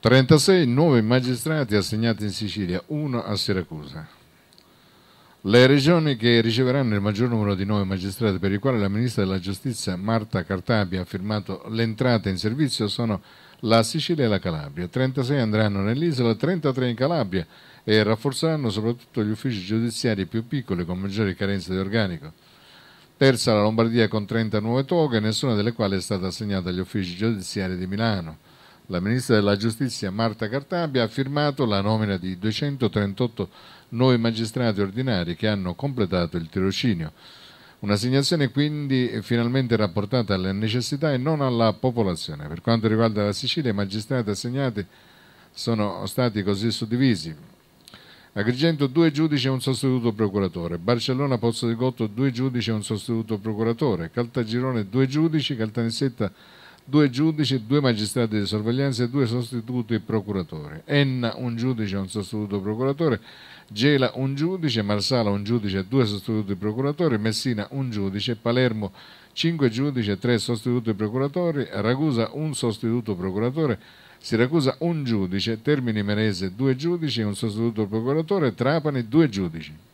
36 nuovi magistrati assegnati in Sicilia, uno a Siracusa. Le regioni che riceveranno il maggior numero di nuovi magistrati per i quali la Ministra della Giustizia Marta Cartabia ha firmato l'entrata in servizio sono la Sicilia e la Calabria. 36 andranno nell'isola, 33 in Calabria e rafforzeranno soprattutto gli uffici giudiziari più piccoli con maggiori carenze di organico. Terza la Lombardia con 30 nuove toghe, nessuna delle quali è stata assegnata agli uffici giudiziari di Milano la ministra della Giustizia Marta Cartabia ha firmato la nomina di 238 nuovi magistrati ordinari che hanno completato il tirocinio. Un'assegnazione quindi finalmente rapportata alle necessità e non alla popolazione. Per quanto riguarda la Sicilia, i magistrati assegnati sono stati così suddivisi. Agrigento due giudici e un sostituto procuratore, Barcellona Pozzo di Gotto due giudici e un sostituto procuratore, Caltagirone due giudici, Caltanissetta due giudici, due magistrati di sorveglianza e due sostituti procuratori. Enna un giudice e un sostituto procuratore, Gela un giudice, Marsala un giudice e due sostituti procuratori, Messina un giudice, Palermo cinque giudici e tre sostituti procuratori, Ragusa un sostituto procuratore, Siracusa un giudice, Termini Merese due giudici e un sostituto procuratore, Trapani due giudici.